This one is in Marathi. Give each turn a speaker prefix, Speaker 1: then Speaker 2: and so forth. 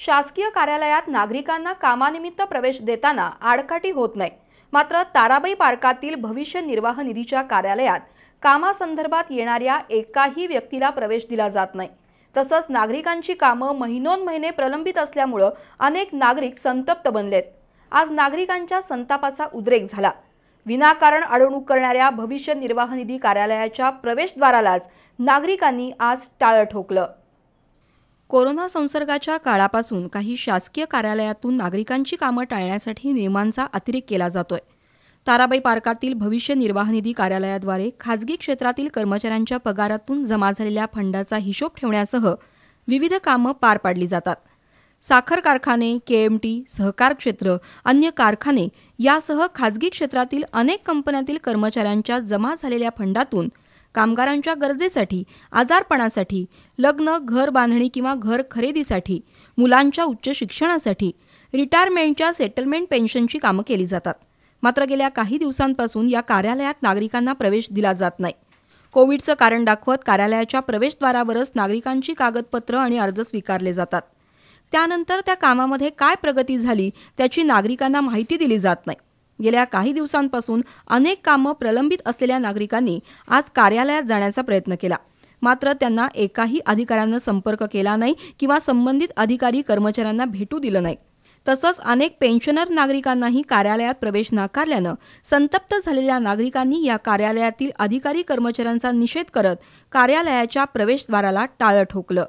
Speaker 1: शासकीय कार्यालयात नागरिकांना कामानिमित्त प्रवेश देताना आडकाठी होत नाही मात्र ताराबाई पार्कातील भविष्य निर्वाह निधीच्या कार्यालयात कामासंदर्भात येणाऱ्या एकाही व्यक्तीला प्रवेश दिला जात नाही तसंच नागरिकांची कामं महिनोन महिने प्रलंबित असल्यामुळं अनेक नागरिक संतप्त बनलेत आज नागरिकांच्या संतापाचा उद्रेक झाला विनाकारण अडवणूक करणाऱ्या भविष्य निर्वाह निधी कार्यालयाच्या प्रवेशद्वारालाच नागरिकांनी आज टाळं ठोकलं कोरोना संसर्गाच्या काळापासून काही शासकीय कार्यालयातून नागरिकांची कामं टाळण्यासाठी नियमांचा अतिरेक केला जातोय ताराबाई पार्कातील भविष्य निर्वाह निधी कार्यालयाद्वारे खाजगी क्षेत्रातील कर्मचाऱ्यांच्या पगारातून जमा झालेल्या फंडाचा हिशोब ठेवण्यासह विविध कामं पार पाडली जातात साखर कारखाने केएमटी सहकार क्षेत्र अन्य कारखाने यासह खाजगी क्षेत्रातील अनेक कंपन्यातील कर्मचाऱ्यांच्या जमा झालेल्या फंडातून कामगारांच्या गरजेसाठी आजारपणासाठी लग्न घर बांधणी किंवा घर खरेदीसाठी मुलांच्या उच्च शिक्षणासाठी रिटायरमेंटच्या सेटलमेंट पेन्शनची कामं केली जातात मात्र गेल्या काही दिवसांपासून या कार्यालयात नागरिकांना प्रवेश दिला जात नाही कोविडचं कारण दाखवत कार्यालयाच्या प्रवेशद्वारावरच नागरिकांची कागदपत्रं आणि अर्ज स्वीकारले जातात त्यानंतर त्या कामामध्ये काय प्रगती झाली त्याची नागरिकांना माहिती दिली जात नाही गेल्या काही दिवसांपासून अनेक कामं प्रलंबित असलेल्या नागरिकांनी आज कार्यालयात जाण्याचा प्रयत्न केला मात्र त्यांना एकाही अधिकाऱ्यानं संपर्क केला नाही किंवा संबंधित अधिकारी कर्मचाऱ्यांना भेटू दिलं नाही तसंच अनेक पेन्शनर नागरिकांनाही कार्यालयात प्रवेश नाकारल्यानं संतप्त झालेल्या नागरिकांनी या कार्यालयातील अधिकारी कर्मचाऱ्यांचा निषेध करत कार्यालयाच्या प्रवेशद्वाराला टाळं ठोकलं